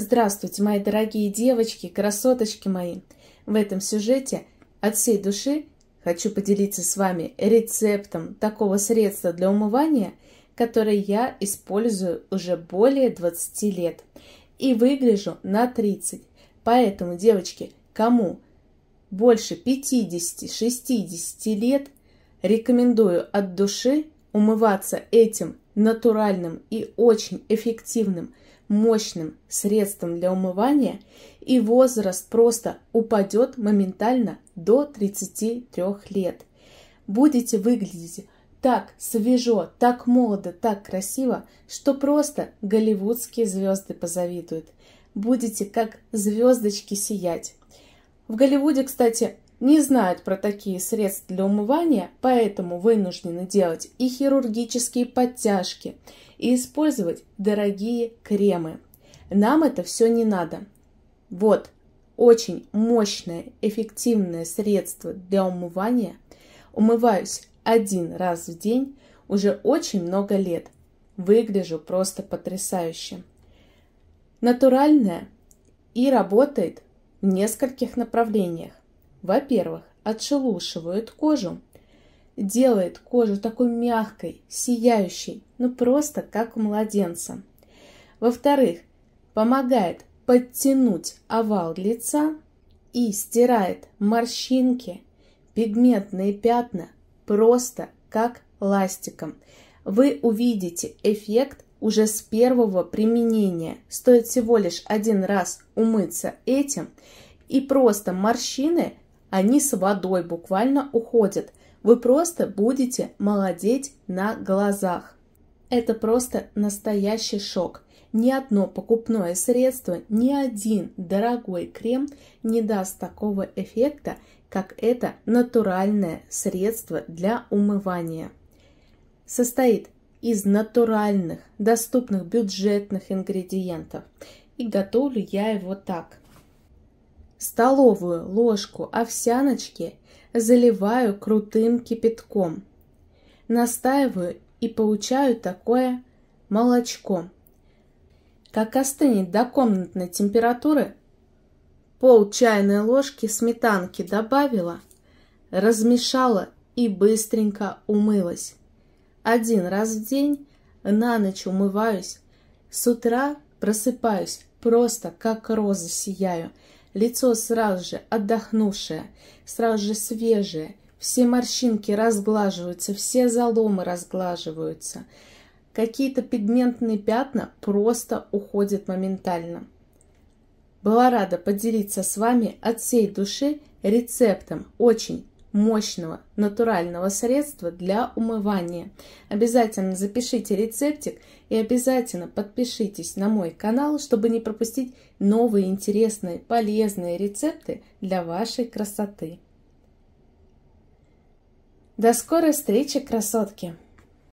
Здравствуйте, мои дорогие девочки, красоточки мои! В этом сюжете от всей души хочу поделиться с вами рецептом такого средства для умывания, которое я использую уже более 20 лет и выгляжу на 30. Поэтому, девочки, кому больше 50-60 лет, рекомендую от души умываться этим натуральным и очень эффективным мощным средством для умывания, и возраст просто упадет моментально до 33 лет. Будете выглядеть так свежо, так молодо, так красиво, что просто голливудские звезды позавидуют. Будете как звездочки сиять. В Голливуде, кстати, не знают про такие средства для умывания, поэтому вынуждены делать и хирургические подтяжки, и использовать дорогие кремы. Нам это все не надо. Вот, очень мощное, эффективное средство для умывания. Умываюсь один раз в день уже очень много лет. Выгляжу просто потрясающе. Натуральное и работает в нескольких направлениях. Во-первых, отшелушивают кожу, делает кожу такой мягкой, сияющей, ну просто как у младенца. Во-вторых, помогает подтянуть овал лица и стирает морщинки, пигментные пятна просто как ластиком. Вы увидите эффект уже с первого применения. Стоит всего лишь один раз умыться этим, и просто морщины они с водой буквально уходят. Вы просто будете молодеть на глазах. Это просто настоящий шок. Ни одно покупное средство, ни один дорогой крем не даст такого эффекта, как это натуральное средство для умывания. Состоит из натуральных, доступных бюджетных ингредиентов. И готовлю я его так. Столовую ложку овсяночки заливаю крутым кипятком. Настаиваю и получаю такое молочко. Как остынет до комнатной температуры, пол чайной ложки сметанки добавила, размешала и быстренько умылась. Один раз в день на ночь умываюсь, с утра просыпаюсь, просто как роза сияю – Лицо сразу же отдохнувшее, сразу же свежее. Все морщинки разглаживаются, все заломы разглаживаются. Какие-то пигментные пятна просто уходят моментально. Была рада поделиться с вами от всей души рецептом очень мощного натурального средства для умывания. Обязательно запишите рецептик и обязательно подпишитесь на мой канал, чтобы не пропустить новые интересные полезные рецепты для вашей красоты. До скорой встречи, красотки!